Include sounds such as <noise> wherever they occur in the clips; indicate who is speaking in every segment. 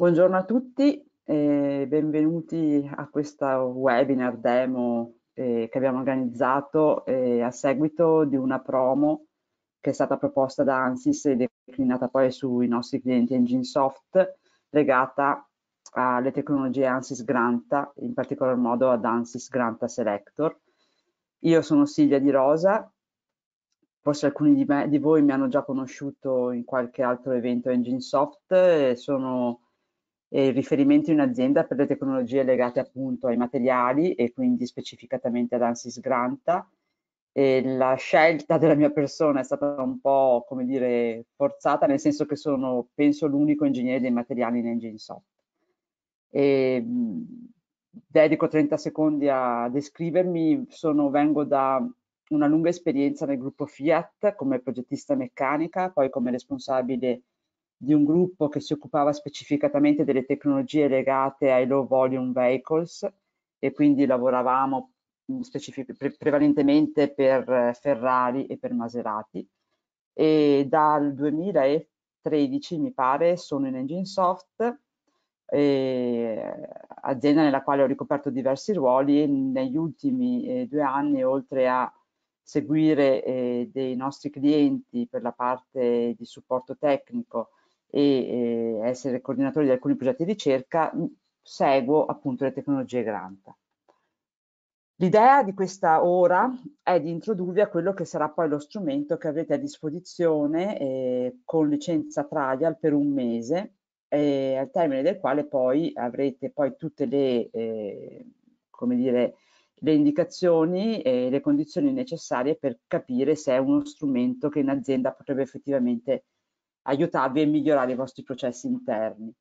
Speaker 1: Buongiorno a tutti e benvenuti a questa webinar demo eh, che abbiamo organizzato eh, a seguito di una promo che è stata proposta da ANSYS e declinata poi sui nostri clienti Engine Soft legata alle tecnologie ANSYS Granta, in particolar modo ad ANSYS Granta Selector. Io sono Silvia Di Rosa, forse alcuni di, me, di voi mi hanno già conosciuto in qualche altro evento Engine Soft, e sono eh, riferimento in azienda per le tecnologie legate appunto ai materiali e quindi specificatamente ad Ansys Granta. E la scelta della mia persona è stata un po', come dire, forzata, nel senso che sono, penso, l'unico ingegnere dei materiali in Engine Enginesoft. E, dedico 30 secondi a descrivermi, sono, vengo da una lunga esperienza nel gruppo Fiat come progettista meccanica, poi come responsabile di un gruppo che si occupava specificatamente delle tecnologie legate ai low volume vehicles e quindi lavoravamo mm, pre prevalentemente per eh, Ferrari e per Maserati e dal 2013 mi pare sono in Engine Soft azienda nella quale ho ricoperto diversi ruoli e negli ultimi eh, due anni oltre a seguire eh, dei nostri clienti per la parte di supporto tecnico e eh, essere coordinatore di alcuni progetti di ricerca, seguo appunto le tecnologie Granta. L'idea di questa ora è di introdurvi a quello che sarà poi lo strumento che avrete a disposizione eh, con licenza trial per un mese, eh, al termine del quale poi avrete poi tutte le, eh, come dire, le indicazioni e le condizioni necessarie per capire se è uno strumento che in azienda potrebbe effettivamente aiutarvi a migliorare i vostri processi interni.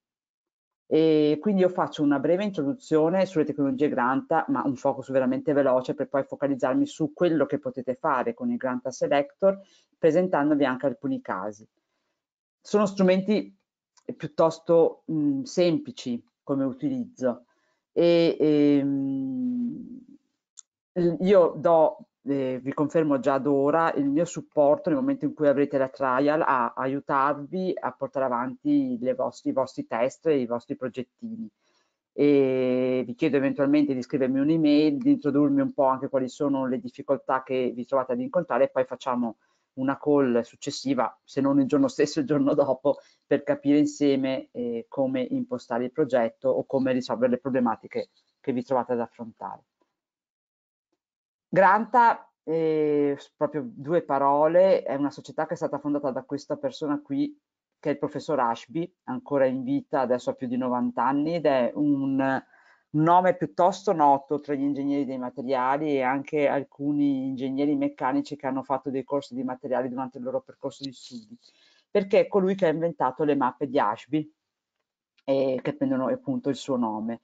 Speaker 1: E quindi io faccio una breve introduzione sulle tecnologie Granta, ma un focus veramente veloce per poi focalizzarmi su quello che potete fare con il Granta Selector, presentandovi anche alcuni casi. Sono strumenti piuttosto mh, semplici come utilizzo e, e ehm, mh, io do eh, vi confermo già ad ora il mio supporto nel momento in cui avrete la trial a aiutarvi a portare avanti vostre, i vostri test e i vostri progettini. E vi chiedo eventualmente di scrivermi un'email, di introdurmi un po' anche quali sono le difficoltà che vi trovate ad incontrare e poi facciamo una call successiva, se non il giorno stesso, il giorno dopo, per capire insieme eh, come impostare il progetto o come risolvere le problematiche che vi trovate ad affrontare. Granta, eh, proprio due parole, è una società che è stata fondata da questa persona qui, che è il professor Ashby, ancora in vita, adesso ha più di 90 anni, ed è un nome piuttosto noto tra gli ingegneri dei materiali e anche alcuni ingegneri meccanici che hanno fatto dei corsi di materiali durante il loro percorso di studi, perché è colui che ha inventato le mappe di Ashby, eh, che prendono appunto il suo nome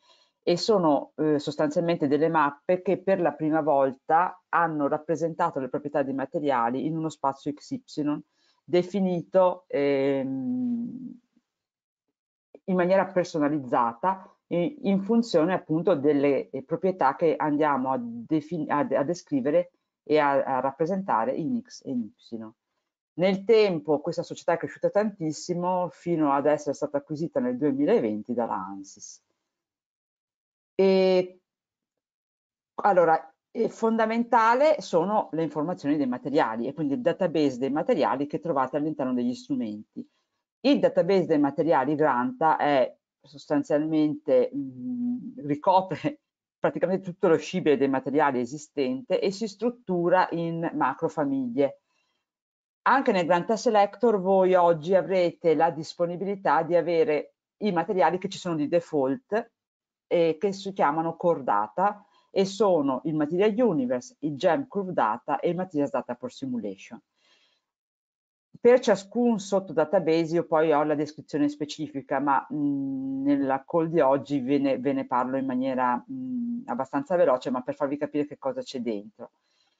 Speaker 1: e sono eh, sostanzialmente delle mappe che per la prima volta hanno rappresentato le proprietà dei materiali in uno spazio XY definito ehm, in maniera personalizzata eh, in funzione appunto delle eh, proprietà che andiamo a, a, a descrivere e a, a, rappresentare in X e in Y. Nel tempo questa società è cresciuta tantissimo fino ad essere stata acquisita nel 2020 dalla ANSYS. E, allora, fondamentale sono le informazioni dei materiali e quindi il database dei materiali che trovate all'interno degli strumenti. Il database dei materiali Granta è sostanzialmente mh, mhmm, ricopre <laughs> praticamente tutto lo scibile dei materiali esistente e si struttura in macrofamiglie. Anche nel Granta Selector voi oggi avrete la disponibilità di avere i materiali che ci sono di default eh, che si chiamano Core Data e sono il Material Universe, il Gem Curve Data e il Material Data for Simulation. Per ciascun sottodatabase io poi ho la descrizione specifica, ma mh, mhmm, nella call di oggi ve ne, ve ne parlo in maniera mh, mhmm, abbastanza veloce, ma per farvi capire che cosa c'è dentro.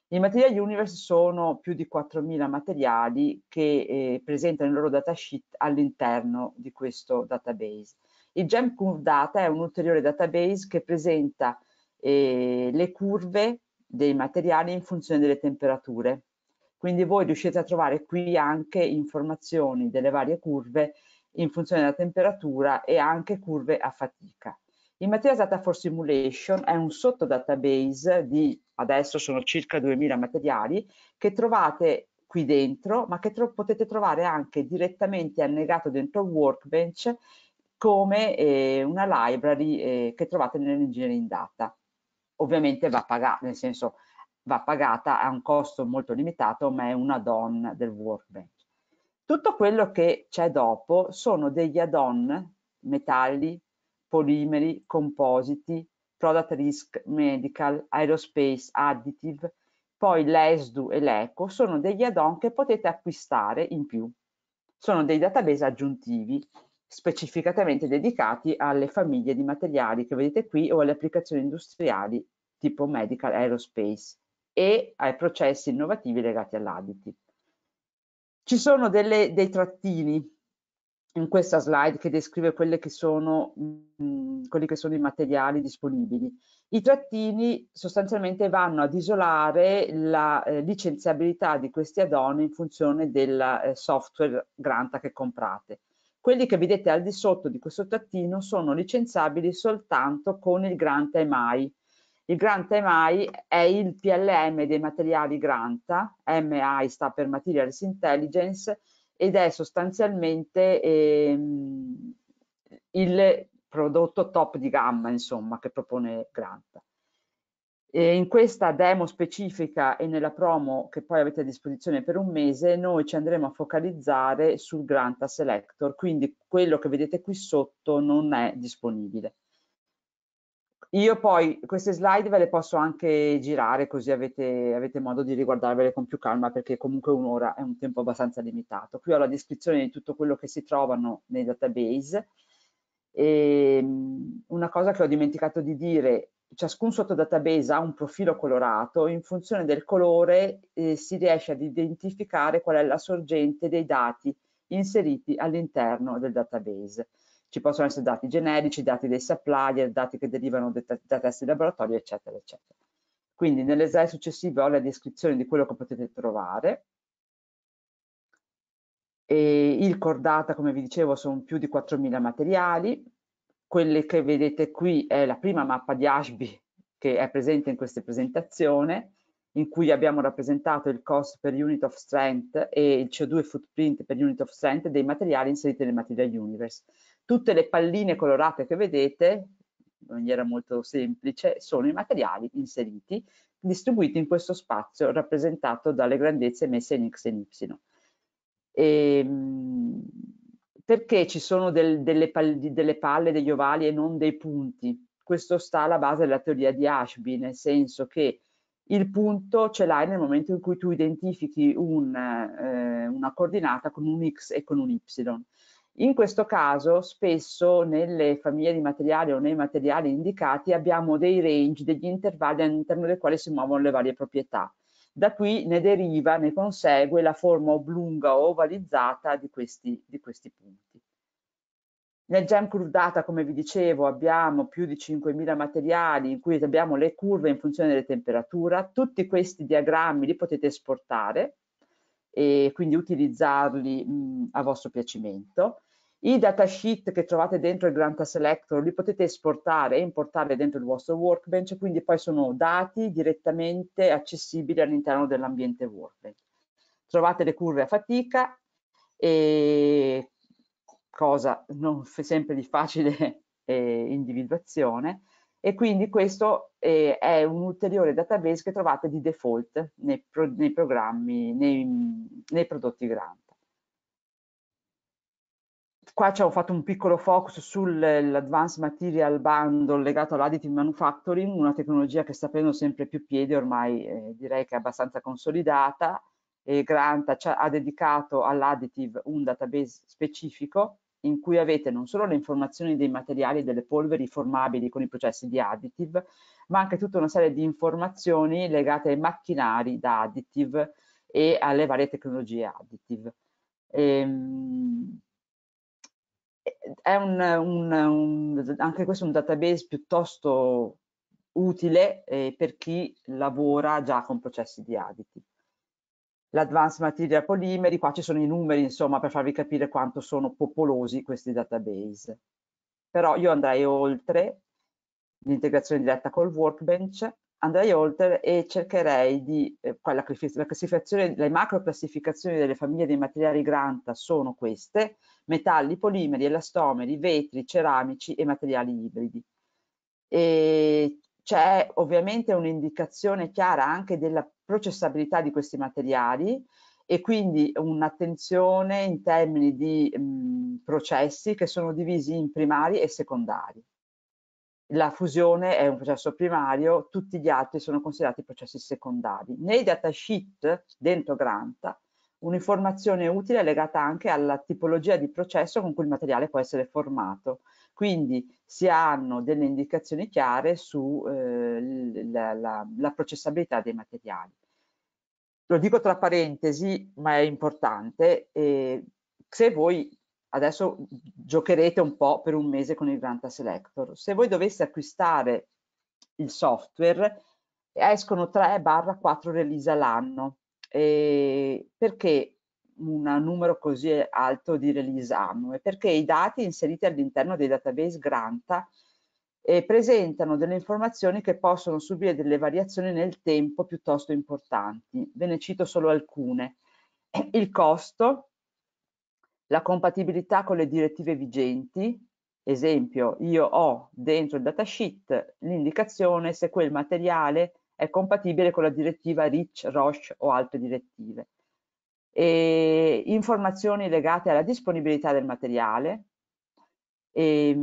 Speaker 1: I Material universe sono più di 4.000 materiali che eh, presentano il loro datasheet all'interno di questo database. Il GEMCUV Data è un ulteriore database che presenta eh, le curve dei materiali in funzione delle temperature. Quindi voi riuscite a trovare qui anche informazioni delle varie curve in funzione della temperatura e anche curve a fatica. Il Materials Data for Simulation è un sottodatabase di, adesso sono circa 2000 materiali, che trovate qui dentro, ma che tro potete trovare anche direttamente annegato dentro Workbench come eh, una library eh, che trovate nell'engineering data. Ovviamente va pagata, nel senso va pagata a un costo molto limitato, ma è un add-on del workbench. Tutto quello che c'è dopo sono degli add-on, metalli, polimeri, compositi, product risk, medical, aerospace, additive, poi l'ESDU e l'ECO sono degli add-on che potete acquistare in più. Sono dei database aggiuntivi specificatamente dedicati alle famiglie di materiali che vedete qui o alle applicazioni industriali tipo medical aerospace e ai processi innovativi legati all'aditi. Ci sono delle, dei trattini in questa slide che descrive che sono, mh, mm, quelli che sono i materiali disponibili. I trattini sostanzialmente vanno ad isolare la eh, licenziabilità di questi add-on in funzione del eh, software grant che comprate. Quelli che vedete al di sotto di questo tattino sono licenziabili soltanto con il Grant EMAI. Il Grant EMAI è il PLM dei materiali Granta, MI sta per Materials Intelligence, ed è sostanzialmente ehm, il prodotto top di gamma, insomma, che propone Granta. E in questa demo specifica e nella promo che poi avete a disposizione per un mese, noi ci andremo a focalizzare sul Granta Selector, quindi quello che vedete qui sotto non è disponibile. Io poi queste slide ve le posso anche girare così avete, avete modo di riguardarvele con più calma perché comunque un'ora è un tempo abbastanza limitato. Qui ho la descrizione di tutto quello che si trovano nei database e ehm, una cosa che ho dimenticato di dire ciascun sottodatabase ha un profilo colorato, in funzione del colore eh, si riesce ad identificare qual è la sorgente dei dati inseriti all'interno del database. Ci possono essere dati generici, dati dei supplier, dati che derivano da, test di laboratorio, eccetera, eccetera. Quindi nelle slide successive ho la descrizione di quello che potete trovare. E il cordata, come vi dicevo, sono più di 4.000 materiali, quelle che vedete qui è la prima mappa di Ashby che è presente in questa presentazione, in cui abbiamo rappresentato il cost per unit of strength e il CO2 footprint per unit of strength dei materiali inseriti nel Material Universe. Tutte le palline colorate che vedete, in maniera molto semplice, sono i materiali inseriti, distribuiti in questo spazio rappresentato dalle grandezze messe in X e in Y. E, ehm, perché ci sono del, delle, palle, delle, palle, degli ovali e non dei punti? Questo sta alla base della teoria di Ashby, nel senso che il punto ce l'hai nel momento in cui tu identifichi un, eh, una coordinata con un x e con un y. In questo caso spesso nelle famiglie di materiali o nei materiali indicati abbiamo dei range, degli intervalli all'interno dei quali si muovono le varie proprietà. Da qui ne deriva, ne consegue la forma oblunga o ovalizzata di questi, di questi punti. Nel jam curve data, come vi dicevo, abbiamo più di 5.000 materiali in cui abbiamo le curve in funzione della temperatura. Tutti questi diagrammi li potete esportare e quindi utilizzarli mh, a vostro piacimento. I datasheet che trovate dentro il Granta Selector li potete esportare e importare dentro il vostro workbench, quindi poi sono dati direttamente accessibili all'interno dell'ambiente workbench. Trovate le curve a fatica e cosa non sempre di facile eh, <laughs> individuazione e quindi questo eh, è un ulteriore database che trovate di default nei, pro, nei programmi, nei, nei prodotti Granta. Qua ci ho fatto un piccolo focus sull'Advanced Material Bundle legato all'additive manufacturing, una tecnologia che sta prendendo sempre più piede, ormai eh, direi che è abbastanza consolidata. E Grant ha dedicato all'additive un database specifico in cui avete non solo le informazioni dei materiali e delle polveri formabili con i processi di additive, ma anche tutta una serie di informazioni legate ai macchinari da additive e alle varie tecnologie additive. Ehm, è un, un, un, anche questo è un database piuttosto utile eh, per chi lavora già con processi di aditi. L'Advanced Material Polimeri, qua ci sono i numeri insomma per farvi capire quanto sono popolosi questi database. Però io andrei oltre l'integrazione diretta col workbench andrei oltre e cercherei di, eh, la, classificazione, le macro classificazioni delle famiglie dei materiali granta sono queste, metalli, polimeri, elastomeri, vetri, ceramici e materiali ibridi. E c'è ovviamente un'indicazione chiara anche della processabilità di questi materiali e quindi un'attenzione in termini di mh, mm, processi che sono divisi in primari e secondari la fusione è un processo primario, tutti gli altri sono considerati processi secondari. Nei datasheet dentro Granta un'informazione utile è legata anche alla tipologia di processo con cui il materiale può essere formato. Quindi si hanno delle indicazioni chiare sulla eh, processabilità dei materiali. Lo dico tra parentesi, ma è importante, eh, se voi adesso giocherete un po' per un mese con il Granta Selector. Se voi doveste acquistare il software, escono 3-4 release all'anno, eh, perché un numero così alto di release annue? Perché i dati inseriti all'interno dei database Granta eh, presentano delle informazioni che possono subire delle variazioni nel tempo piuttosto importanti. Ve ne cito solo alcune. Il costo, la compatibilità con le direttive vigenti, esempio io ho dentro il datasheet l'indicazione se quel materiale è compatibile con la direttiva REACH, ROSH o altre direttive. E informazioni legate alla disponibilità del materiale, e, ehm,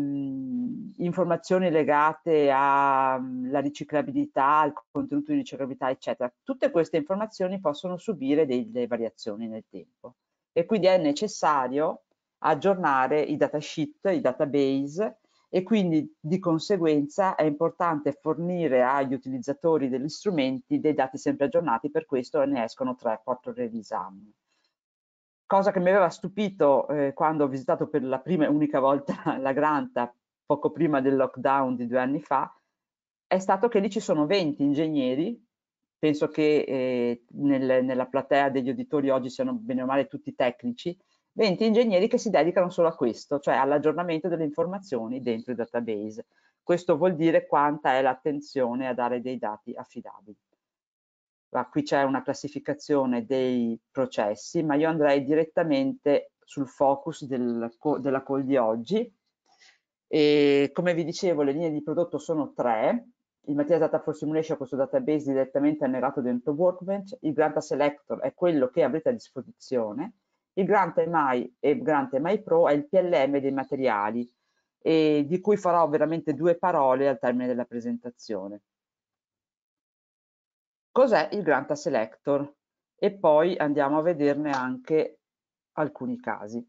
Speaker 1: mh, informazioni legate alla riciclabilità, al contenuto di riciclabilità, eccetera. Tutte queste informazioni possono subire delle variazioni nel tempo e quindi è necessario aggiornare i datasheet, i database e quindi di conseguenza è importante fornire agli utilizzatori degli strumenti dei dati sempre aggiornati, per questo ne escono 3-4 revisami. Cosa che mi aveva stupito eh, quando ho visitato per la prima e unica volta <laughs> la Granta, poco prima del lockdown di due anni fa, è stato che lì ci sono 20 ingegneri penso che eh, nel, nella platea degli auditori oggi siano bene o male tutti tecnici, 20 ingegneri che si dedicano solo a questo, cioè all'aggiornamento delle informazioni dentro i database. Questo vuol dire quanta è l'attenzione a dare dei dati affidabili. Ma qui c'è una classificazione dei processi, ma io andrei direttamente sul focus del, della call di oggi. E come vi dicevo, le linee di prodotto sono tre, il Material Data for Simulation, questo database direttamente annerato dentro Workbench, il Granta Selector è quello che avrete a disposizione, il Grant MI e il Grant MI Pro è il PLM dei materiali, e di cui farò veramente due parole al termine della presentazione. Cos'è il Granta Selector? E poi andiamo a vederne anche alcuni casi.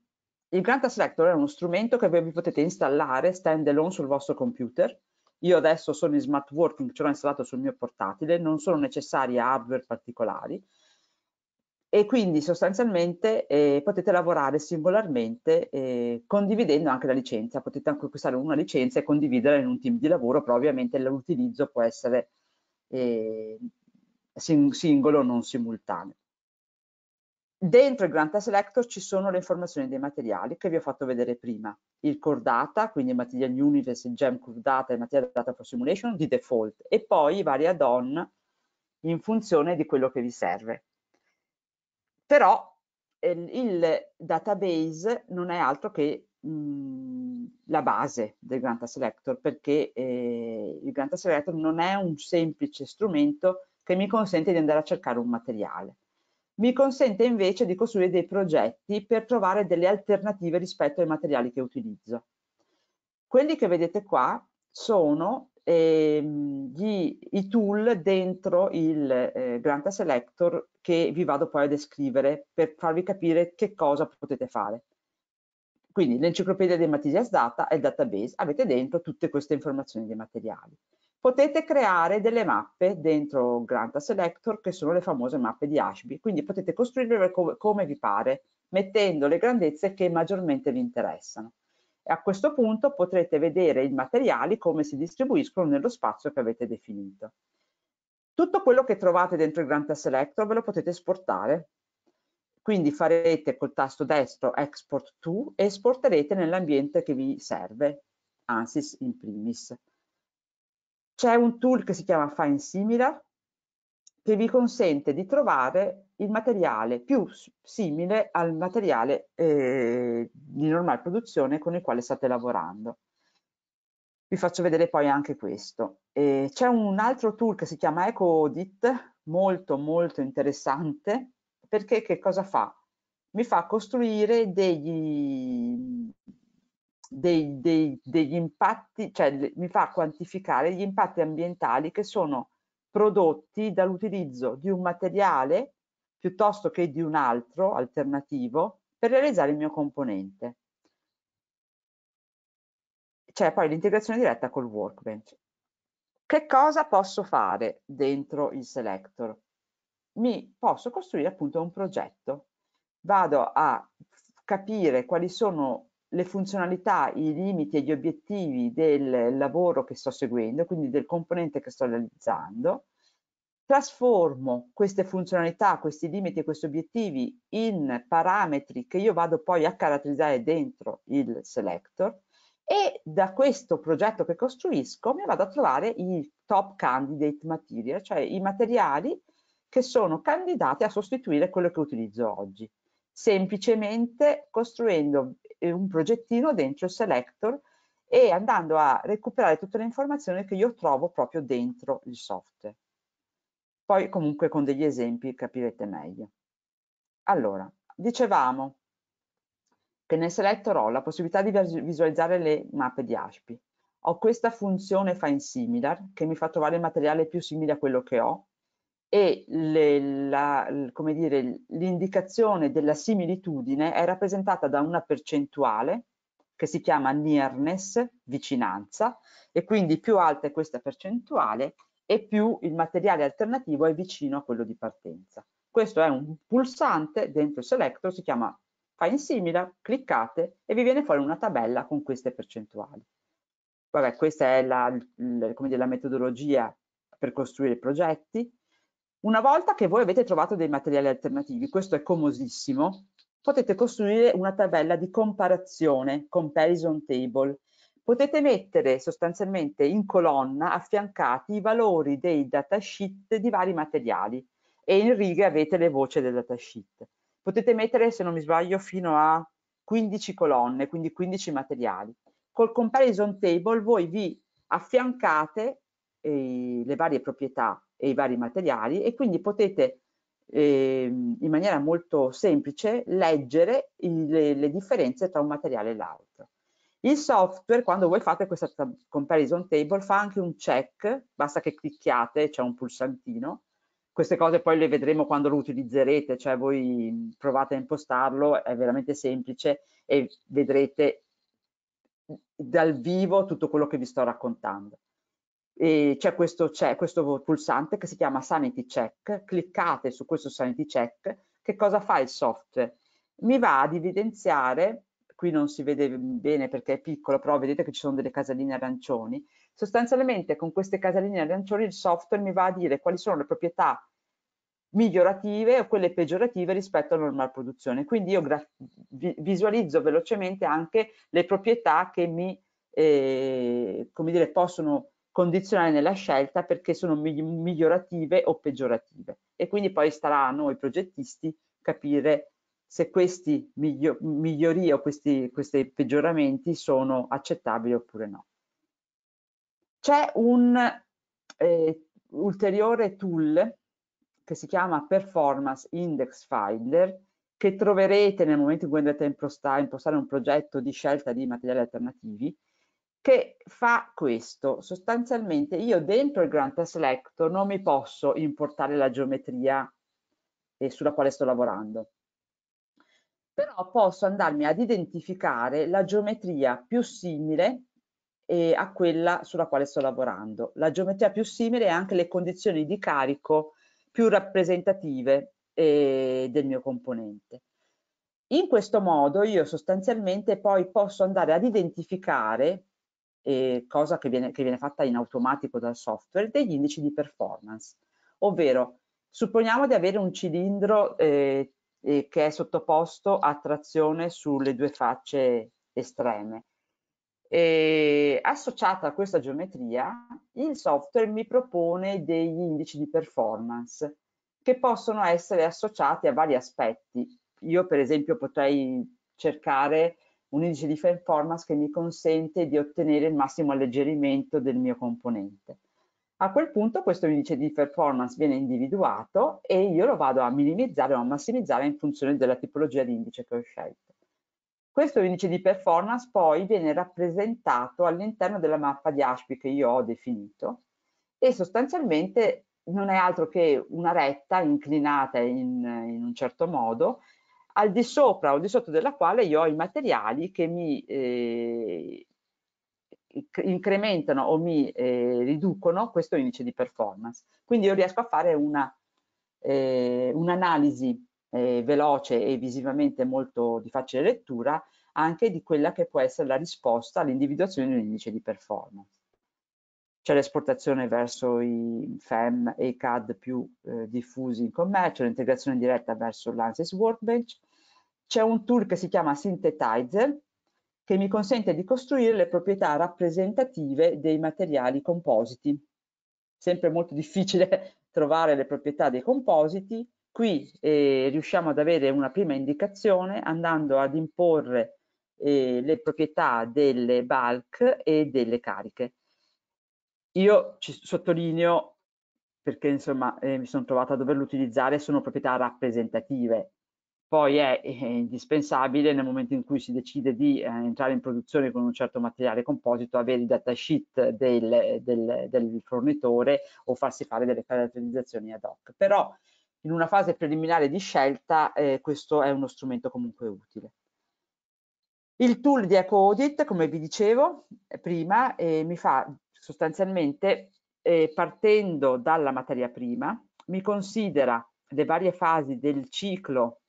Speaker 1: Il Granta Selector è uno strumento che voi potete installare stand alone sul vostro computer io adesso sono in smart working, ce l'ho installato sul mio portatile, non sono necessari hardware particolari e quindi sostanzialmente eh, potete lavorare singolarmente eh, condividendo anche la licenza, potete anche acquistare una licenza e condividerla in un team di lavoro, però ovviamente l'utilizzo può essere eh, singolo o non simultaneo. Dentro il Grant Selector ci sono le informazioni dei materiali che vi ho fatto vedere prima. Il core data, quindi il Material Universe, il Gem core Data e il Material Data for Simulation di default e poi i vari add-on in funzione di quello che vi serve. Però eh, il database non è altro che mh, mhmm, la base del Grant Selector perché eh, il Grant Selector non è un semplice strumento che mi consente di andare a cercare un materiale mi consente invece di costruire dei progetti per trovare delle alternative rispetto ai materiali che utilizzo. Quelli che vedete qua sono eh, gli, i tool dentro il eh, Granta Selector che vi vado poi a descrivere per farvi capire che cosa potete fare. Quindi l'enciclopedia dei Materials Data è il database avete dentro tutte queste informazioni dei materiali potete creare delle mappe dentro Granta Selector che sono le famose mappe di Ashby, quindi potete costruirle come, come vi pare, mettendo le grandezze che maggiormente vi interessano. E a questo punto potrete vedere i materiali come si distribuiscono nello spazio che avete definito. Tutto quello che trovate dentro il Granta Selector ve lo potete esportare quindi farete col tasto destro export to e esporterete nell'ambiente che vi serve, ANSYS in primis. C'è un tool che si chiama Find Similar che vi consente di trovare il materiale più simile al materiale eh, di normale produzione con il quale state lavorando. Vi faccio vedere poi anche questo. Eh, C'è un altro tool che si chiama Eco Audit, molto molto interessante, perché che cosa fa? Mi fa costruire degli, dei, dei, degli impatti, cioè mi fa quantificare gli impatti ambientali che sono prodotti dall'utilizzo di un materiale piuttosto che di un altro alternativo per realizzare il mio componente. C'è cioè, poi l'integrazione diretta col workbench. Che cosa posso fare dentro il selector? Mi posso costruire appunto un progetto. Vado a capire quali sono le funzionalità, i limiti e gli obiettivi del lavoro che sto seguendo, quindi del componente che sto realizzando, trasformo queste funzionalità, questi limiti e questi obiettivi in parametri che io vado poi a caratterizzare dentro il selector e da questo progetto che costruisco mi vado a trovare i top candidate material, cioè i materiali che sono candidati a sostituire quello che utilizzo oggi semplicemente costruendo eh, un progettino dentro il selector e andando a recuperare tutte le informazioni che io trovo proprio dentro il software. Poi comunque con degli esempi capirete meglio. Allora, dicevamo che nel selector ho la possibilità di visualizzare le mappe di ASPI. Ho questa funzione find similar che mi fa trovare il materiale più simile a quello che ho e le, la, dire, l'indicazione della similitudine è rappresentata da una percentuale che si chiama nearness, vicinanza, e quindi più alta è questa percentuale e più il materiale alternativo è vicino a quello di partenza. Questo è un pulsante dentro il selector, si chiama Find Similar, cliccate e vi viene fuori una tabella con queste percentuali. Vabbè, questa è la, la, dire, la metodologia per costruire progetti, una volta che voi avete trovato dei materiali alternativi, questo è comosissimo, potete costruire una tabella di comparazione, comparison table. Potete mettere sostanzialmente in colonna affiancati i valori dei datasheet di vari materiali e in riga avete le voci del datasheet. Potete mettere, se non mi sbaglio, fino a 15 colonne, quindi 15 materiali. Col comparison table voi vi affiancate eh, le varie proprietà e i vari materiali e quindi potete eh, in maniera molto semplice leggere il, le, le differenze tra un materiale e l'altro. Il software, quando voi fate questa comparison table, fa anche un check, basta che clicchiate, c'è un pulsantino. Queste cose poi le vedremo quando lo utilizzerete, cioè voi provate a impostarlo, è veramente semplice e vedrete dal vivo tutto quello che vi sto raccontando e c'è questo, questo, pulsante che si chiama Sanity Check, cliccate su questo Sanity Check, che cosa fa il software? Mi va ad evidenziare, qui non si vede bene perché è piccolo, però vedete che ci sono delle casaline arancioni, sostanzialmente con queste casaline arancioni il software mi va a dire quali sono le proprietà migliorative o quelle peggiorative rispetto alla normale produzione. Quindi io visualizzo velocemente anche le proprietà che mi eh, come dire, possono condizionali nella scelta perché sono migliorative o peggiorative e quindi poi starà a noi progettisti capire se questi migliorie o questi, questi peggioramenti sono accettabili oppure no. C'è un eh, ulteriore tool che si chiama Performance Index Finder che troverete nel momento in cui andrete a impostare un progetto di scelta di materiali alternativi che fa questo. Sostanzialmente io dentro il Granta Selector non mi posso importare la geometria eh, sulla quale sto lavorando, però posso andarmi ad identificare la geometria più simile eh, a quella sulla quale sto lavorando. La geometria più simile è anche le condizioni di carico più rappresentative eh, del mio componente. In questo modo io sostanzialmente poi posso andare ad identificare eh, cosa che viene, che viene fatta in automatico dal software, degli indici di performance. Ovvero, supponiamo di avere un cilindro eh, eh, che è sottoposto a trazione sulle due facce estreme. E associata a questa geometria, il software mi propone degli indici di performance che possono essere associati a vari aspetti. Io, per esempio, potrei cercare un indice di performance che mi consente di ottenere il massimo alleggerimento del mio componente. A quel punto questo indice di performance viene individuato e io lo vado a minimizzare o a massimizzare in funzione della tipologia di indice che ho scelto. Questo indice di performance poi viene rappresentato all'interno della mappa di ASPI che io ho definito e sostanzialmente non è altro che una retta inclinata in, in un certo modo al di sopra o al di sotto della quale io ho i materiali che mi eh, incrementano o mi eh, riducono questo indice di performance. Quindi io riesco a fare eh, un'analisi eh, un eh, veloce e visivamente molto di facile lettura anche di quella che può essere la risposta all'individuazione di un indice di performance. C'è l'esportazione verso i FEM e i CAD più eh, diffusi in commercio, l'integrazione diretta verso l'ANSES Workbench, c'è un tool che si chiama Synthetizer che mi consente di costruire le proprietà rappresentative dei materiali compositi. Sempre molto difficile <laughs> trovare le proprietà dei compositi, qui eh, riusciamo ad avere una prima indicazione andando ad imporre eh, le proprietà delle bulk e delle cariche. Io ci sottolineo perché insomma eh, mi sono trovata a doverlo utilizzare, sono proprietà rappresentative, poi è eh, indispensabile nel momento in cui si decide di eh, entrare in produzione con un certo materiale composito avere il datasheet del, del, del, fornitore o farsi fare delle caratterizzazioni ad hoc. Però in una fase preliminare di scelta eh, questo è uno strumento comunque utile. Il tool di EcoAudit, come vi dicevo eh, prima, eh, mi fa sostanzialmente, eh, partendo dalla materia prima, mi considera le varie fasi del ciclo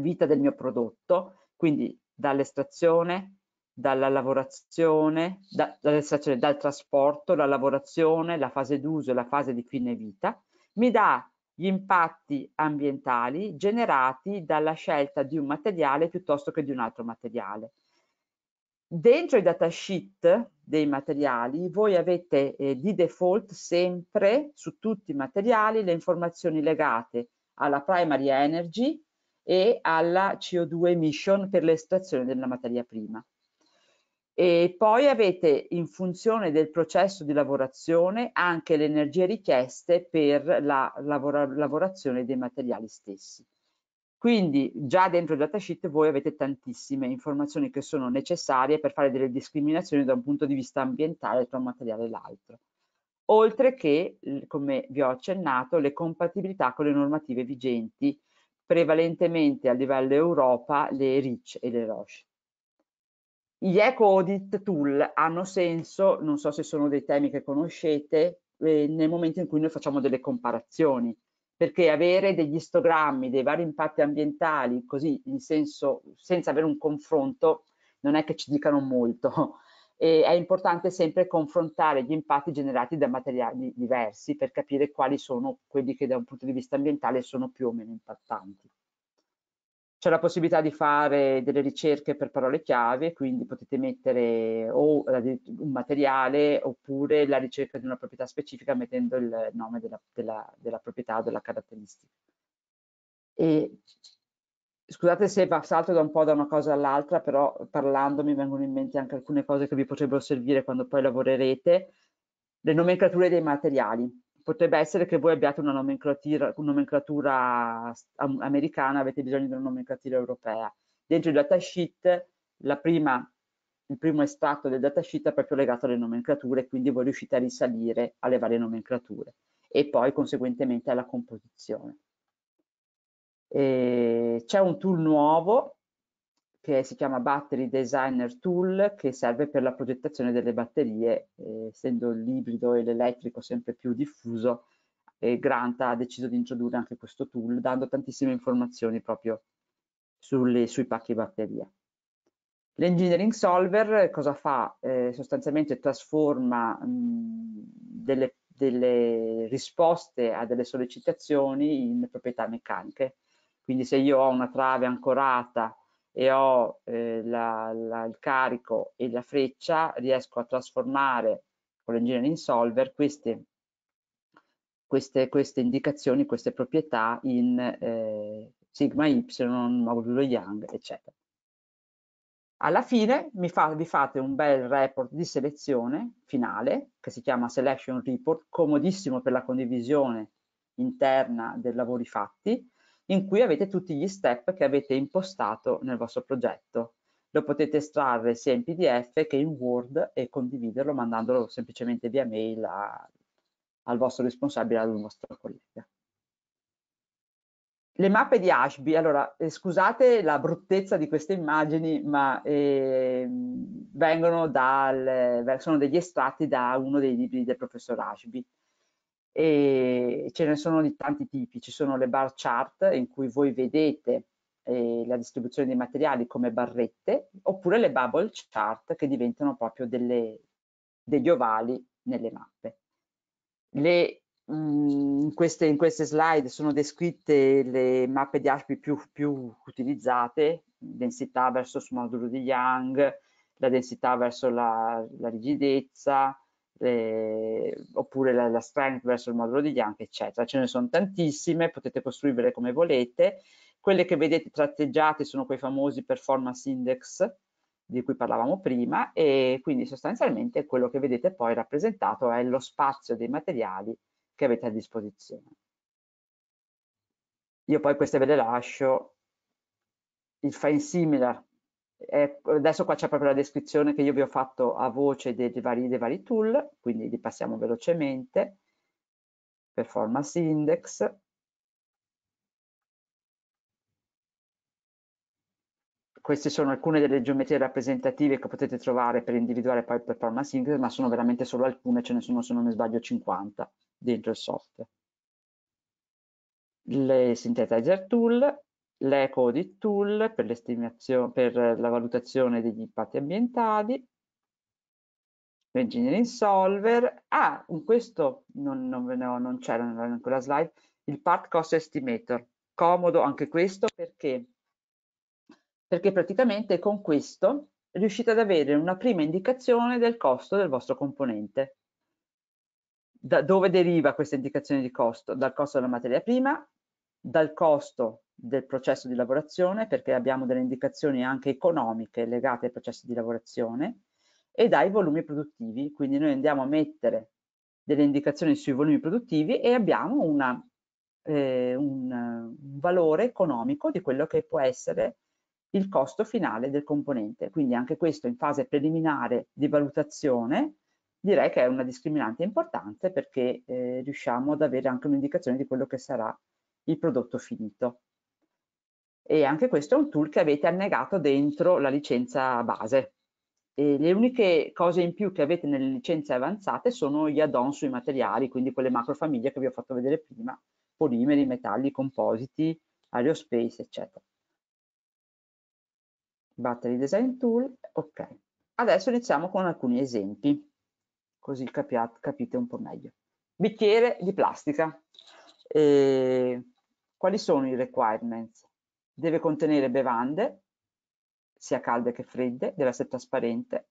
Speaker 1: vita del mio prodotto, quindi dall'estrazione, dalla lavorazione, da, dall'estrazione, dal trasporto, la lavorazione, la fase d'uso e la fase di fine vita, mi dà gli impatti ambientali generati dalla scelta di un materiale piuttosto che di un altro materiale. Dentro i datasheet dei materiali voi avete eh, di default sempre su tutti i materiali le informazioni legate alla primary energy, e alla CO2 emission per l'estrazione della materia prima. E poi avete in funzione del processo di lavorazione anche le energie richieste per la lavora lavorazione dei materiali stessi. Quindi già dentro il datasheet voi avete tantissime informazioni che sono necessarie per fare delle discriminazioni da un punto di vista ambientale tra un materiale e l'altro. Oltre che, come vi ho accennato, le compatibilità con le normative vigenti prevalentemente a livello Europa le RICH e le ROSH. Gli eco audit tool hanno senso, non so se sono dei temi che conoscete, eh, nel momento in cui noi facciamo delle comparazioni, perché avere degli istogrammi dei vari impatti ambientali, così in senso senza avere un confronto, non è che ci dicano molto e è importante sempre confrontare gli impatti generati da materiali diversi per capire quali sono quelli che da un punto di vista ambientale sono più o meno impattanti. C'è la possibilità di fare delle ricerche per parole chiave, quindi potete mettere o un materiale oppure la ricerca di una proprietà specifica mettendo il nome della, della, della proprietà o della caratteristica. E Scusate se salto da un po' da una cosa all'altra, però parlando mi vengono in mente anche alcune cose che vi potrebbero servire quando poi lavorerete. Le nomenclature dei materiali. Potrebbe essere che voi abbiate una nomenclatura, una nomenclatura americana, avete bisogno di una nomenclatura europea. Dentro il datasheet, prima, il primo estratto del datasheet è proprio legato alle nomenclature, quindi voi riuscite a risalire alle varie nomenclature e poi conseguentemente alla composizione. E ehm, c'è un tool nuovo che si chiama Battery Designer Tool che serve per la progettazione delle batterie, eh, essendo l'ibrido e l'elettrico sempre più diffuso. E Grant ha deciso di introdurre anche questo tool, dando tantissime informazioni proprio sulle, sui pacchi batteria. L'engineering solver cosa fa? Eh, sostanzialmente trasforma mh, delle, delle, risposte a delle sollecitazioni in proprietà meccaniche quindi se io ho una trave ancorata e ho eh, la, la, il carico e la freccia, riesco a trasformare con l'engineering solver queste, queste, queste, indicazioni, queste proprietà in eh, sigma y, modulo Young, eccetera. Alla fine fa, vi fate un bel report di selezione finale che si chiama Selection Report, comodissimo per la condivisione interna dei lavori fatti in cui avete tutti gli step che avete impostato nel vostro progetto. Lo potete estrarre sia in PDF che in Word e condividerlo mandandolo semplicemente via mail a, al vostro responsabile, al vostro collega. Le mappe di Ashby, allora eh, scusate la bruttezza di queste immagini, ma ehm, eh, dal, sono degli estratti da uno dei libri del professor Ashby e ce ne sono di tanti tipi, ci sono le bar chart in cui voi vedete eh, la distribuzione dei materiali come barrette oppure le bubble chart che diventano proprio delle, degli ovali nelle mappe. Le, mh, mm, in, queste, in, queste, slide sono descritte le mappe di ASPI più, più utilizzate, densità verso il modulo di Young, la densità verso la, la rigidezza, eh, oppure la, la, strength verso il modulo di Young, eccetera. Ce ne sono tantissime, potete costruirle come volete. Quelle che vedete tratteggiate sono quei famosi performance index di cui parlavamo prima e quindi sostanzialmente quello che vedete poi rappresentato è lo spazio dei materiali che avete a disposizione. Io poi queste ve le lascio. Il fine similar eh, adesso qua c'è proprio la descrizione che io vi ho fatto a voce dei, dei, vari, dei vari tool, quindi li passiamo velocemente. Performance Index, queste sono alcune delle geometrie rappresentative che potete trovare per individuare poi il performance index, ma sono veramente solo alcune, ce ne sono se non mi sbaglio 50 dentro il software. Le synthetizer tool, l'eco di tool per, per la valutazione degli impatti ambientali, l'engineering solver, ah, in questo non, non, non c'era in quella slide, il part cost estimator, comodo anche questo perché, perché praticamente con questo riuscite ad avere una prima indicazione del costo del vostro componente. Da dove deriva questa indicazione di costo? Dal costo della materia prima, dal costo del processo di lavorazione perché abbiamo delle indicazioni anche economiche legate ai processi di lavorazione e dai volumi produttivi, quindi noi andiamo a mettere delle indicazioni sui volumi produttivi e abbiamo una, eh, un, un valore economico di quello che può essere il costo finale del componente. Quindi anche questo in fase preliminare di valutazione direi che è una discriminante importante perché eh, riusciamo ad avere anche un'indicazione di quello che sarà il prodotto finito e anche questo è un tool che avete annegato dentro la licenza base. E le uniche cose in più che avete nelle licenze avanzate sono gli add-on sui materiali, quindi quelle macrofamiglie che vi ho fatto vedere prima, polimeri, metalli, compositi, aerospace, eccetera. Battery Design Tool, ok. Adesso iniziamo con alcuni esempi, così capiate, capite un po' meglio. Bicchiere di plastica. E quali sono i requirements? deve contenere bevande, sia calde che fredde, deve essere trasparente,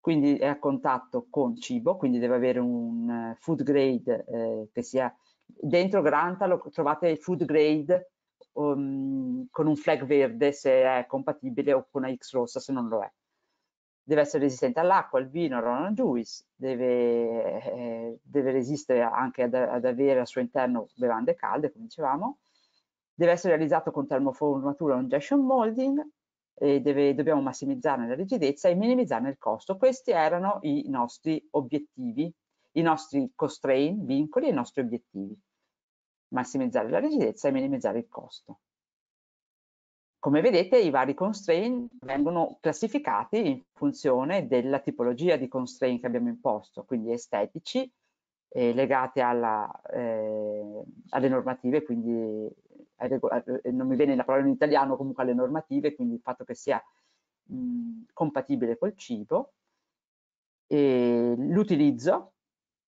Speaker 1: quindi è a contatto con cibo, quindi deve avere un eh, food grade eh, che sia... Dentro Granta lo trovate il food grade um, con un flag verde se è compatibile o con una X rossa se non lo è. Deve essere resistente all'acqua, al vino, al Ronan Juice, deve, eh, deve, resistere anche ad, ad avere al suo interno bevande calde, come dicevamo, deve essere realizzato con termoformatura o injection molding e deve, dobbiamo massimizzarne la rigidezza e minimizzarne il costo. Questi erano i nostri obiettivi, i nostri constraint, vincoli e i nostri obiettivi. Massimizzare la rigidezza e minimizzare il costo. Come vedete i vari constraint vengono classificati in funzione della tipologia di constraint che abbiamo imposto, quindi estetici, eh, legati alla, eh, alle normative, quindi non mi viene la parola in italiano, comunque alle normative, quindi il fatto che sia mh, compatibile col cibo, l'utilizzo,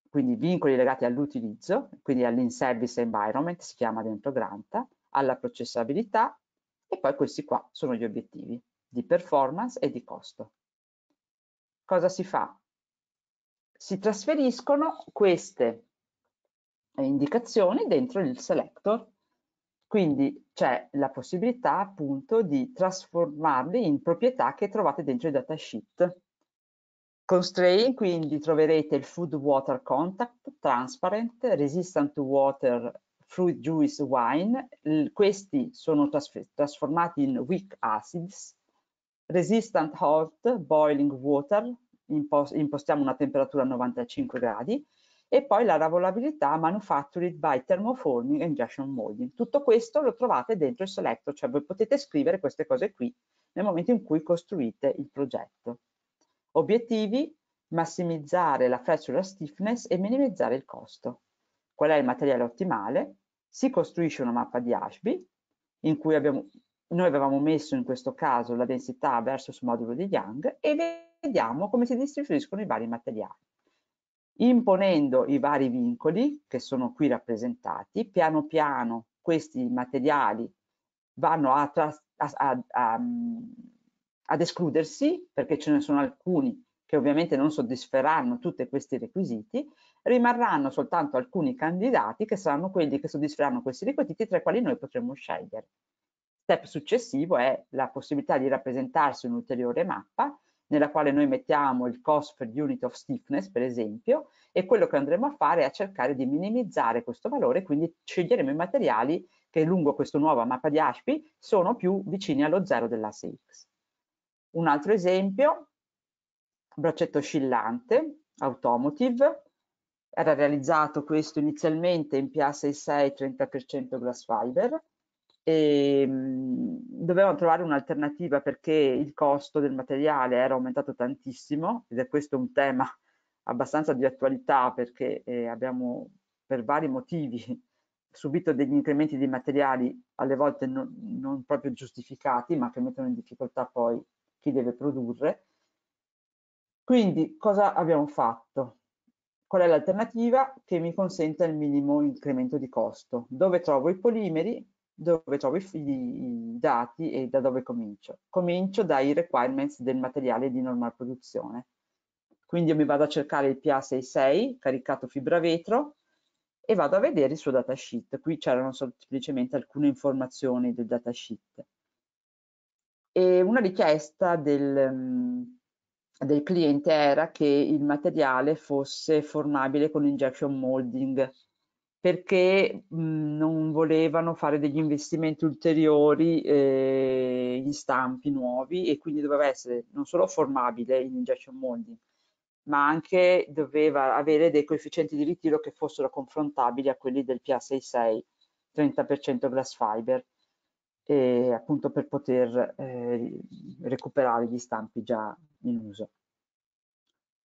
Speaker 1: quindi vincoli legati all'utilizzo, quindi all'in-service environment, si chiama dentro Granta, alla processabilità e poi questi qua sono gli obiettivi di performance e di costo. Cosa si fa? Si trasferiscono queste indicazioni dentro il selector quindi c'è la possibilità appunto di trasformarli in proprietà che trovate dentro i datasheet. Con Strain quindi troverete il Food Water Contact, Transparent, Resistant to Water, Fruit Juice Wine, questi sono trasformati in Weak Acids, Resistant Hot, Boiling Water, impostiamo una temperatura a 95 gradi, e poi la lavorabilità manufactured by thermoforming and injection molding. Tutto questo lo trovate dentro il selector, cioè voi potete scrivere queste cose qui nel momento in cui costruite il progetto. Obiettivi, massimizzare la fracture stiffness e minimizzare il costo. Qual è il materiale ottimale? Si costruisce una mappa di Ashby in cui abbiamo, noi avevamo messo in questo caso la densità versus modulo di Young e vediamo come si distribuiscono i vari materiali imponendo i vari vincoli che sono qui rappresentati, piano piano questi materiali vanno a, a, a, ad escludersi perché ce ne sono alcuni che ovviamente non soddisferanno tutti questi requisiti, rimarranno soltanto alcuni candidati che saranno quelli che soddisferanno questi requisiti tra i quali noi potremo scegliere. Step successivo è la possibilità di rappresentarsi un'ulteriore mappa nella quale noi mettiamo il cost per unit of stiffness, per esempio, e quello che andremo a fare è cercare di minimizzare questo valore, quindi sceglieremo i materiali che lungo questa nuova mappa di ASPI sono più vicini allo zero dell'asse X. Un altro esempio, braccetto oscillante, automotive, era realizzato questo inizialmente in PA66 30% glass fiber, e ehm, dovevano trovare un'alternativa perché il costo del materiale era aumentato tantissimo ed è questo un tema abbastanza di attualità perché eh, abbiamo per vari motivi subito degli incrementi di materiali alle volte non, non proprio giustificati ma che mettono in difficoltà poi chi deve produrre. Quindi cosa abbiamo fatto? Qual è l'alternativa che mi consenta il minimo incremento di costo? Dove trovo i polimeri dove trovo i, i, dati e da dove comincio. Comincio dai requirements del materiale di normale produzione. Quindi io mi vado a cercare il PA66 caricato fibra vetro e vado a vedere il suo datasheet. Qui c'erano semplicemente alcune informazioni del datasheet. E una richiesta del, mm, del cliente era che il materiale fosse formabile con injection molding perché mh, mhmm, non volevano fare degli investimenti ulteriori eh, in stampi nuovi e quindi doveva essere non solo formabile in injection molding, ma anche doveva avere dei coefficienti di ritiro che fossero confrontabili a quelli del PA66, 30% glass fiber, e, ehm, appunto per poter eh, recuperare gli stampi già in uso.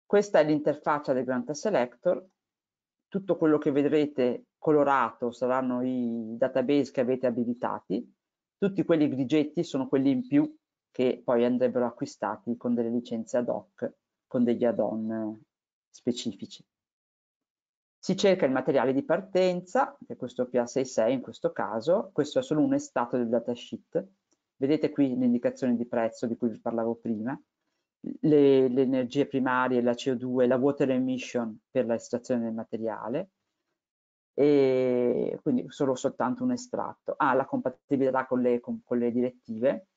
Speaker 1: Questa è l'interfaccia del Granta Selector tutto quello che vedrete colorato saranno i database che avete abilitati, tutti quelli grigetti sono quelli in più che poi andrebbero acquistati con delle licenze ad hoc, con degli add-on specifici. Si cerca il materiale di partenza, che è questo PA66 in questo caso, questo è solo un estratto del datasheet. Vedete qui l'indicazione di prezzo di cui vi parlavo prima, le, le energie primarie, la CO2, la water emission per l'estrazione del materiale, e quindi solo soltanto un estratto, ah, la compatibilità con le, con, con le, direttive,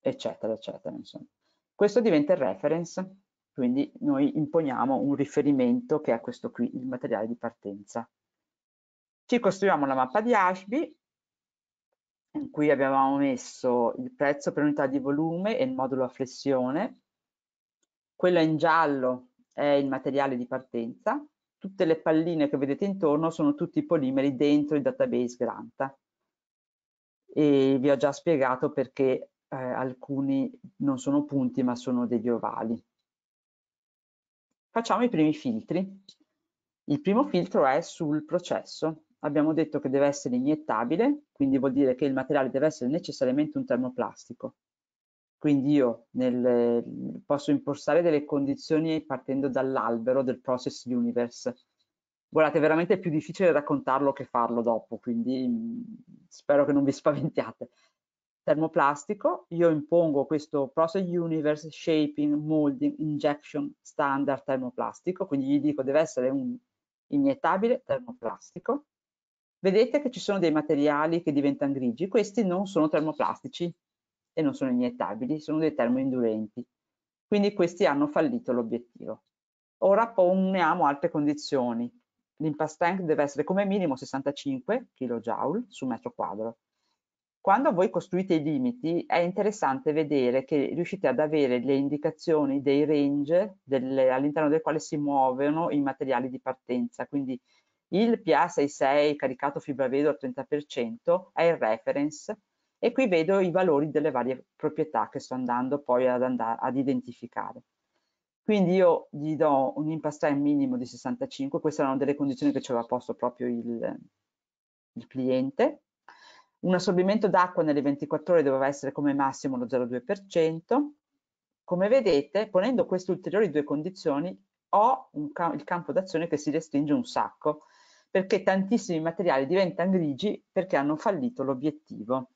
Speaker 1: eccetera, eccetera. Insomma. Questo diventa il reference, quindi noi imponiamo un riferimento che è questo qui, il materiale di partenza. Ci costruiamo la mappa di Ashby, in cui abbiamo messo il prezzo per unità di volume e il modulo a flessione, quella in giallo è il materiale di partenza, tutte le palline che vedete intorno sono tutti i polimeri dentro il database Granta. E vi ho già spiegato perché eh, alcuni non sono punti ma sono degli ovali. Facciamo i primi filtri. Il primo filtro è sul processo. Abbiamo detto che deve essere iniettabile, quindi vuol dire che il materiale deve essere necessariamente un termoplastico. Quindi io nel, posso impostare delle condizioni partendo dall'albero del process universe. Guardate, è veramente più difficile raccontarlo che farlo dopo, quindi mm, spero che non vi <laughs> spaventiate. Termoplastico, io impongo questo process universe shaping, molding, injection standard termoplastico, quindi gli dico deve essere un iniettabile termoplastico. Vedete che ci sono dei materiali che diventano grigi, questi non sono termoplastici, e non sono iniettabili, sono dei termoindurenti. Quindi questi hanno fallito l'obiettivo. Ora poniamo altre condizioni. L'impact tank deve essere come minimo 65 kJ su metro quadro. Quando voi costruite i limiti è interessante vedere che riuscite ad avere le indicazioni dei range all'interno del quale si muovono i materiali di partenza, quindi il PA66 caricato fibra vedo al 30% è il reference e qui vedo i valori delle varie proprietà che sto andando poi ad, andare, ad identificare. Quindi io gli do un impastare minimo di 65, queste erano delle condizioni che ci aveva posto proprio il, il cliente, un assorbimento d'acqua nelle 24 ore doveva essere come massimo lo 0,2%. Come vedete, ponendo queste ulteriori due condizioni, ho ca il campo d'azione che si restringe un sacco, perché tantissimi materiali diventano grigi perché hanno fallito l'obiettivo.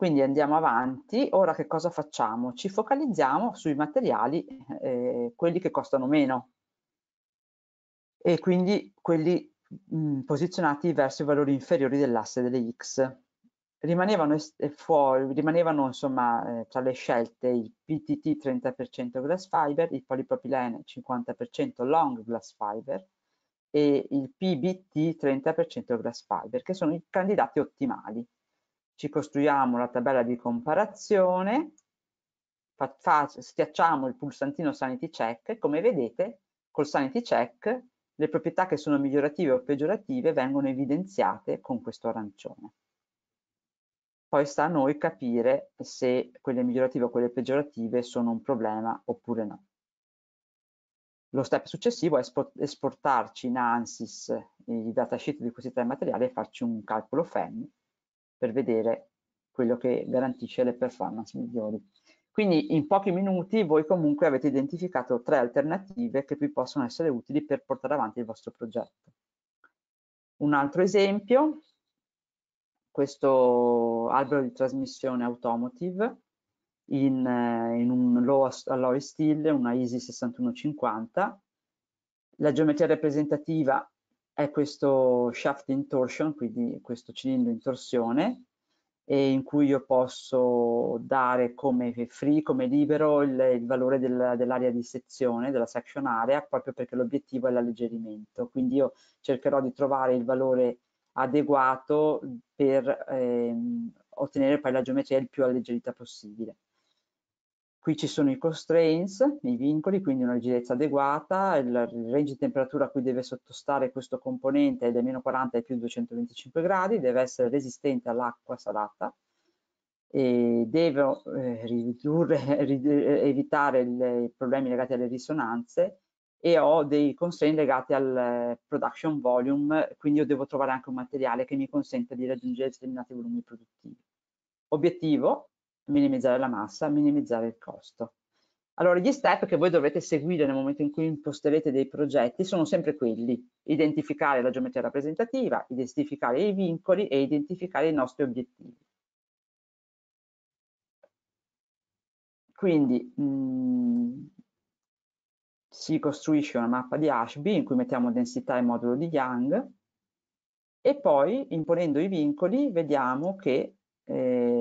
Speaker 1: Quindi andiamo avanti, ora che cosa facciamo? Ci focalizziamo sui materiali, eh, quelli che costano meno e quindi quelli mh, mm, posizionati verso i valori inferiori dell'asse delle X. Rimanevano, eh, fuori, rimanevano insomma, eh, tra le scelte i PTT 30% glass fiber, il polipropilene 50% long glass fiber e il PBT 30% glass fiber, che sono i candidati ottimali ci costruiamo la tabella di comparazione, fa, fa, schiacciamo il pulsantino sanity check e come vedete col sanity check le proprietà che sono migliorative o peggiorative vengono evidenziate con questo arancione. Poi sta a noi capire se quelle migliorative o quelle peggiorative sono un problema oppure no. Lo step successivo è esportarci in ANSYS i datasheet di questi tre materiali e farci un calcolo FEM per vedere quello che garantisce le performance migliori. Quindi in pochi minuti voi comunque avete identificato tre alternative che vi possono essere utili per portare avanti il vostro progetto. Un altro esempio, questo albero di trasmissione automotive in, eh, in un low alloy steel, una Easy 6150. La geometria rappresentativa è questo shaft in torsion, quindi questo cilindro in torsione, e in cui io posso dare come free, come libero, il, il valore del, dell'area di sezione, della section area, proprio perché l'obiettivo è l'alleggerimento. Quindi io cercherò di trovare il valore adeguato per ehm, ottenere poi la geometria il più alleggerita possibile. Qui ci sono i constraints, i vincoli, quindi una rigidezza adeguata, il range di temperatura a cui deve sottostare questo componente è da meno 40 ai più 225 gradi, deve essere resistente all'acqua salata, e devo eh, ridurre, <laughs> ridurre, evitare i problemi legati alle risonanze e ho dei constraints legati al eh, production volume, quindi io devo trovare anche un materiale che mi consenta di raggiungere determinati volumi produttivi. Obiettivo, minimizzare la massa, minimizzare il costo. Allora gli step che voi dovrete seguire nel momento in cui imposterete dei progetti sono sempre quelli, identificare la geometria rappresentativa, identificare i vincoli e identificare i nostri obiettivi. Quindi mh, mm, si costruisce una mappa di Ashby in cui mettiamo densità e modulo di Young e poi imponendo i vincoli vediamo che eh,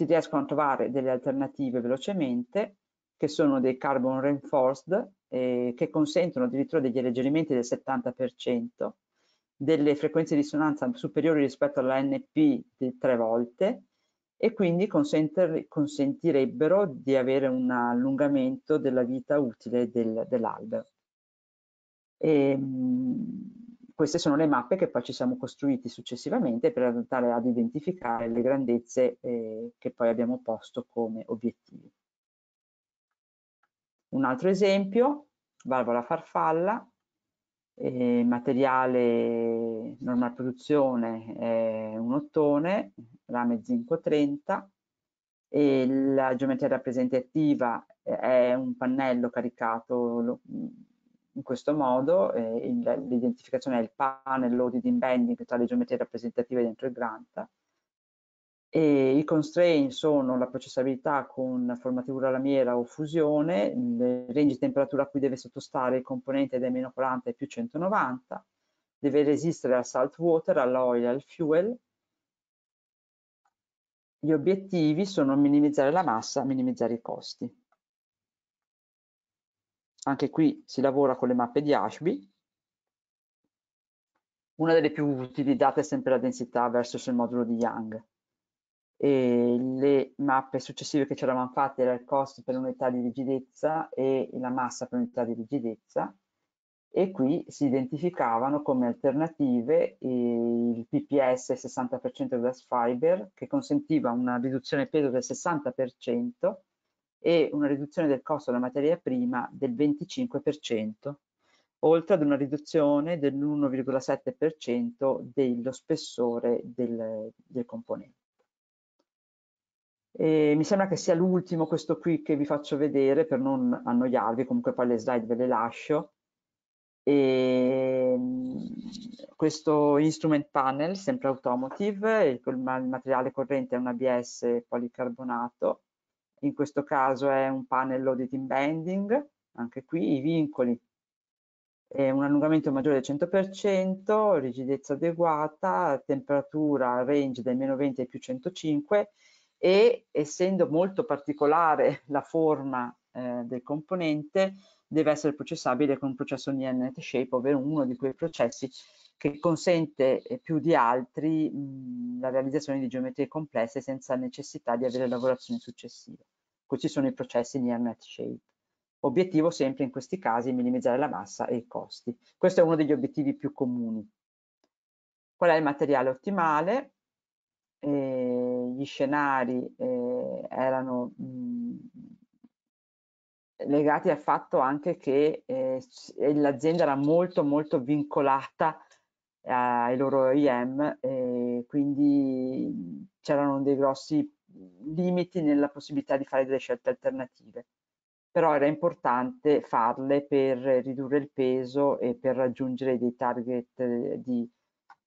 Speaker 1: si riescono a trovare delle alternative velocemente che sono dei carbon reinforced eh, che consentono addirittura degli alleggerimenti del 70%, delle frequenze di risonanza superiori rispetto alla NP di tre volte e quindi consentirebbero di avere un allungamento della vita utile del, dell'albero. Ehm, queste sono le mappe che poi ci siamo costruiti successivamente per andare ad identificare le grandezze eh, che poi abbiamo posto come obiettivi. Un altro esempio, valvola farfalla, eh, materiale normal produzione è eh, un ottone, rame zinco 30, e la geometria rappresentativa eh, è un pannello caricato in questo modo eh, l'identificazione il panel loaded in bending tra le geometrie rappresentative dentro il grant e i constraint sono la processabilità con formatura lamiera o fusione, il range di temperatura a cui deve sottostare il componente dai meno 40 e più 190, deve resistere al salt water, all'oil, al fuel. Gli obiettivi sono minimizzare la massa, minimizzare i costi. Anche qui si lavora con le mappe di Ashby. Una delle più utilizzate è sempre la densità versus il modulo di Young. E le mappe successive che ci eravamo fatte era il cost per l'unità di rigidezza e la massa per l'unità di rigidezza e qui si identificavano come alternative il PPS 60% glass fiber che consentiva una riduzione del peso del 60% e una riduzione del costo della materia prima del 25%, oltre ad una riduzione dell'1,7% dello spessore del, del componente. E mi sembra che sia l'ultimo questo qui che vi faccio vedere per non annoiarvi, comunque poi le slide ve le lascio. E ehm, questo instrument panel, sempre automotive, il materiale corrente è un ABS policarbonato in questo caso è un panel auditing bending, anche qui i vincoli, eh, un allungamento maggiore del 100%, rigidezza adeguata, temperatura range dai meno 20 ai più 105 e essendo molto particolare <laughs> la forma eh, del componente deve essere processabile con un processo in NT shape, ovvero uno di quei processi che consente eh, più di altri mhmm, la realizzazione di geometrie complesse senza necessità di avere lavorazioni successive. Questi sono i processi di Hernet Shape. Obiettivo sempre in questi casi è minimizzare la massa e i costi. Questo è uno degli obiettivi più comuni. Qual è il materiale ottimale? Eh, gli scenari eh, erano mh, mhmm, legati al fatto anche che eh, eh l'azienda era molto molto vincolata ai loro IM e quindi c'erano dei grossi limiti nella possibilità di fare delle scelte alternative però era importante farle per ridurre il peso e per raggiungere dei target di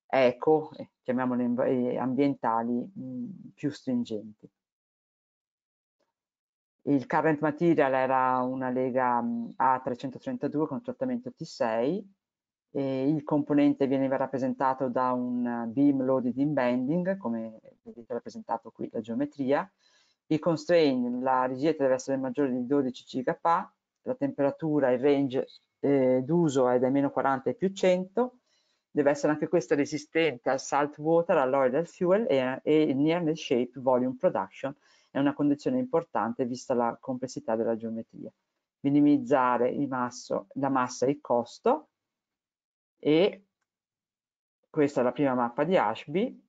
Speaker 1: eco, eh, chiamiamole eh, ambientali, mm, più stringenti. Il current material era una lega mm, A332 con trattamento T6 e il componente viene rappresentato da un beam loaded in bending, come vedete rappresentato qui la geometria, il constraint, la rigidità deve essere maggiore di 12 kPa, la temperatura, il range eh, d'uso è da meno 40 ai più 100, deve essere anche questa resistente al salt water, all'oil e al fuel e, e nearness shape volume production è una condizione importante vista la complessità della geometria. Minimizzare masso, la massa e il costo, e questa è la prima mappa di Ashby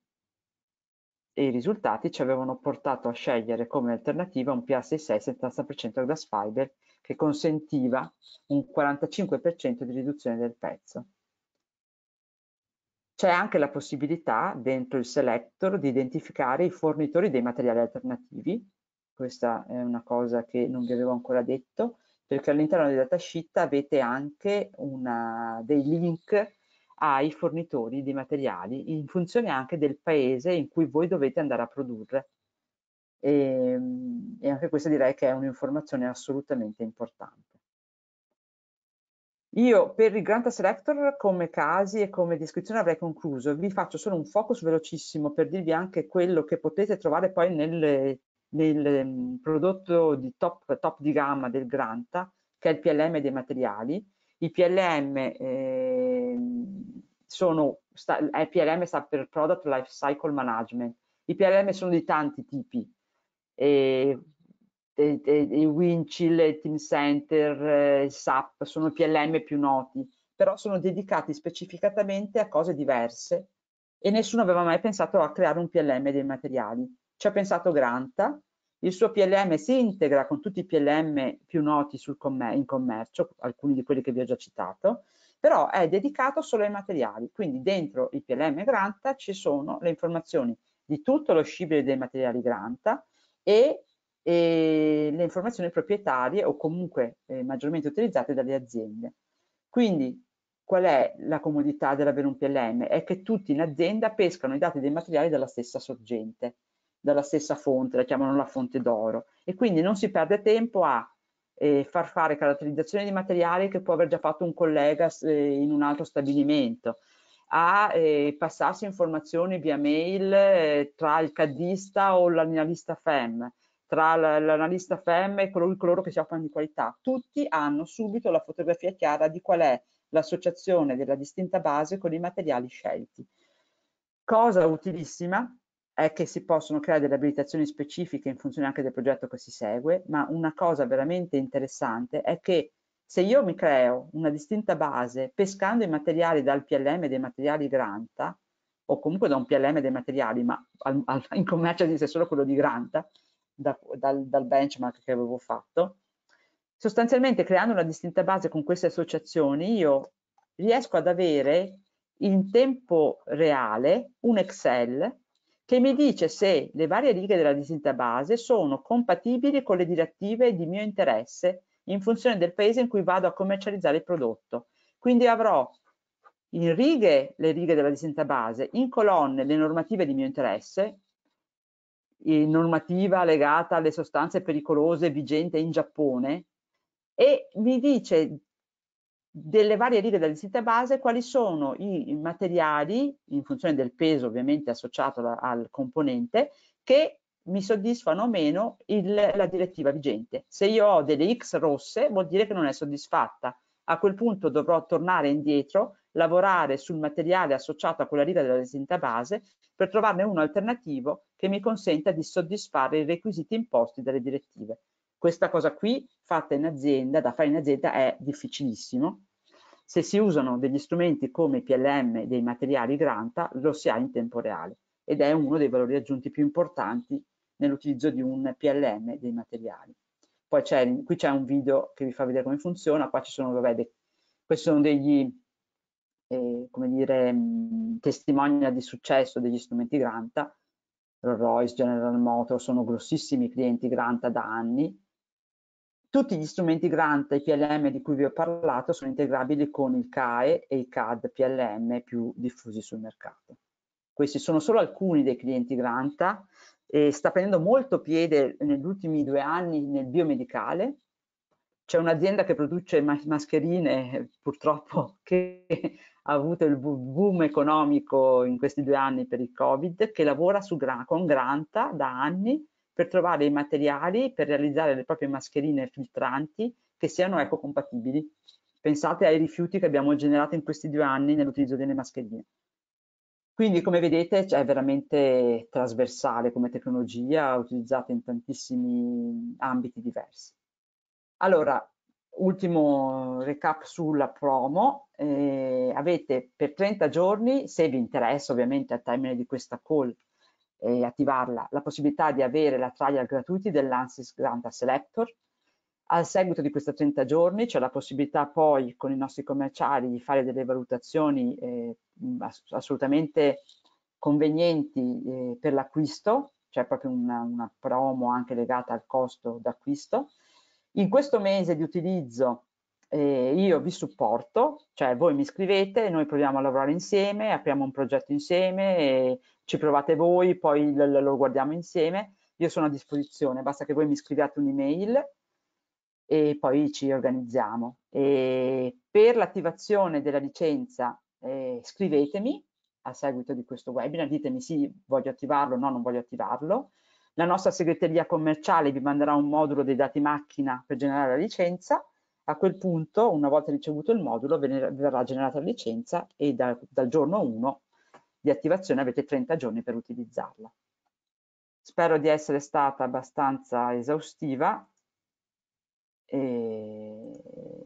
Speaker 1: e i risultati ci avevano portato a scegliere come alternativa un PA66 70% glass fiber che consentiva un 45% di riduzione del pezzo. C'è anche la possibilità dentro il selector di identificare i fornitori dei materiali alternativi, questa è una cosa che non vi avevo ancora detto, perché all'interno dei datasheet avete anche una, dei link ai fornitori di materiali in funzione anche del paese in cui voi dovete andare a produrre. E, ehm, e anche questa direi che è un'informazione assolutamente importante. Io per il Granta Selector come casi e come descrizione avrei concluso, vi faccio solo un focus velocissimo per dirvi anche quello che potete trovare poi nelle nel ehm, prodotto di top, top di gamma del Granta, che è il PLM dei materiali. I PLM, eh, sono, sta, eh, PLM sta per Product Life Cycle Management. I PLM sono di tanti tipi. E, e, e Winchill, Team Center, eh, SAP sono i PLM più noti, però sono dedicati specificatamente a cose diverse e nessuno aveva mai pensato a creare un PLM dei materiali. Ci ha pensato Granta, il suo PLM si integra con tutti i PLM più noti com in commercio, alcuni di quelli che vi ho già citato, però è dedicato solo ai materiali, quindi dentro il PLM Granta ci sono le informazioni di tutto lo scibile dei materiali Granta e, e le informazioni proprietarie o comunque eh, maggiormente utilizzate dalle aziende. Quindi qual è la comodità dell'avere un PLM? È che tutti in azienda pescano i dati dei materiali dalla stessa sorgente dalla stessa fonte, la chiamano la fonte d'oro e quindi non si perde tempo a eh, far fare caratterizzazione di materiali che può aver già fatto un collega eh, in un altro stabilimento, a eh, passarsi informazioni via mail eh, tra il caddista o l'analista FEM, tra l'analista FEM e coloro, coloro che si occupano di qualità. Tutti hanno subito la fotografia chiara di qual è l'associazione della distinta base con i materiali scelti. Cosa utilissima è che si possono creare delle abilitazioni specifiche in funzione anche del progetto che si segue, ma una cosa veramente interessante è che se io mi creo una distinta base pescando i materiali dal PLM dei materiali Granta, o comunque da un PLM dei materiali, ma al, al, <laughs> in commercio esiste solo quello di Granta, da, dal, dal benchmark che avevo fatto, sostanzialmente creando una distinta base con queste associazioni, io riesco ad avere in tempo reale un Excel che mi dice se le varie righe della distinta base sono compatibili con le direttive di mio interesse in funzione del paese in cui vado a commercializzare il prodotto. Quindi avrò in righe le righe della distinta base, in colonne le normative di mio interesse, in eh, normativa legata alle sostanze pericolose vigente in Giappone, e mi dice delle varie righe della site base quali sono i materiali, in funzione del peso ovviamente associato da, al componente, che mi soddisfano o meno il, la direttiva vigente. Se io ho delle X rosse vuol dire che non è soddisfatta. A quel punto dovrò tornare indietro, lavorare sul materiale associato a quella riga della resinta base per trovarne uno alternativo che mi consenta di soddisfare i requisiti imposti dalle direttive. Questa cosa qui fatta in azienda, da fare in azienda è difficilissimo. Se si usano degli strumenti come PLM dei materiali Granta, lo si ha in tempo reale ed è uno dei valori aggiunti più importanti nell'utilizzo di un PLM dei materiali. Poi c'è, qui c'è un video che vi fa vedere come funziona, qua ci sono, vabbè, dei, questi sono degli, eh, come dire, mm, testimonial di successo degli strumenti Granta, Rolls Royce, General Motors, sono grossissimi clienti Granta da anni, tutti gli strumenti grant e PLM di cui vi ho parlato sono integrabili con il CAE e i CAD PLM più diffusi sul mercato. Questi sono solo alcuni dei clienti granta e sta prendendo molto piede negli ultimi due anni nel biomedicale. C'è un'azienda che produce mascherine, purtroppo, che ha avuto il boom economico in questi due anni per il Covid, che lavora su, con granta da anni per trovare i materiali per realizzare le proprie mascherine filtranti che siano ecocompatibili. Pensate ai rifiuti che abbiamo generato in questi due anni nell'utilizzo delle mascherine. Quindi come vedete cioè, è veramente trasversale come tecnologia utilizzata in tantissimi ambiti diversi. Allora, ultimo recap sulla promo, eh, avete per 30 giorni, se vi interessa ovviamente al termine di questa call, e attivarla la possibilità di avere la trial gratuita dell'ANSIS Grant Selector. Al seguito di questi 30 giorni c'è la possibilità poi con i nostri commerciali di fare delle valutazioni eh, assolutamente convenienti eh, per l'acquisto, c'è cioè proprio una, una promo anche legata al costo d'acquisto. In questo mese di utilizzo eh, io vi supporto, cioè voi mi scrivete, noi proviamo a lavorare insieme, apriamo un progetto insieme, ci provate voi, poi lo, lo guardiamo insieme, io sono a disposizione, basta che voi mi scriviate un'email e poi ci organizziamo. E per l'attivazione della licenza eh, scrivetemi a seguito di questo webinar, ditemi sì, voglio attivarlo, no, non voglio attivarlo. La nostra segreteria commerciale vi manderà un modulo dei dati macchina per generare la licenza a quel punto, una volta ricevuto il modulo, verrà generata la licenza e da, dal giorno 1 di attivazione avete 30 giorni per utilizzarla. Spero di essere stata abbastanza esaustiva e,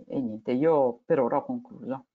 Speaker 1: e niente, io per ora ho concluso.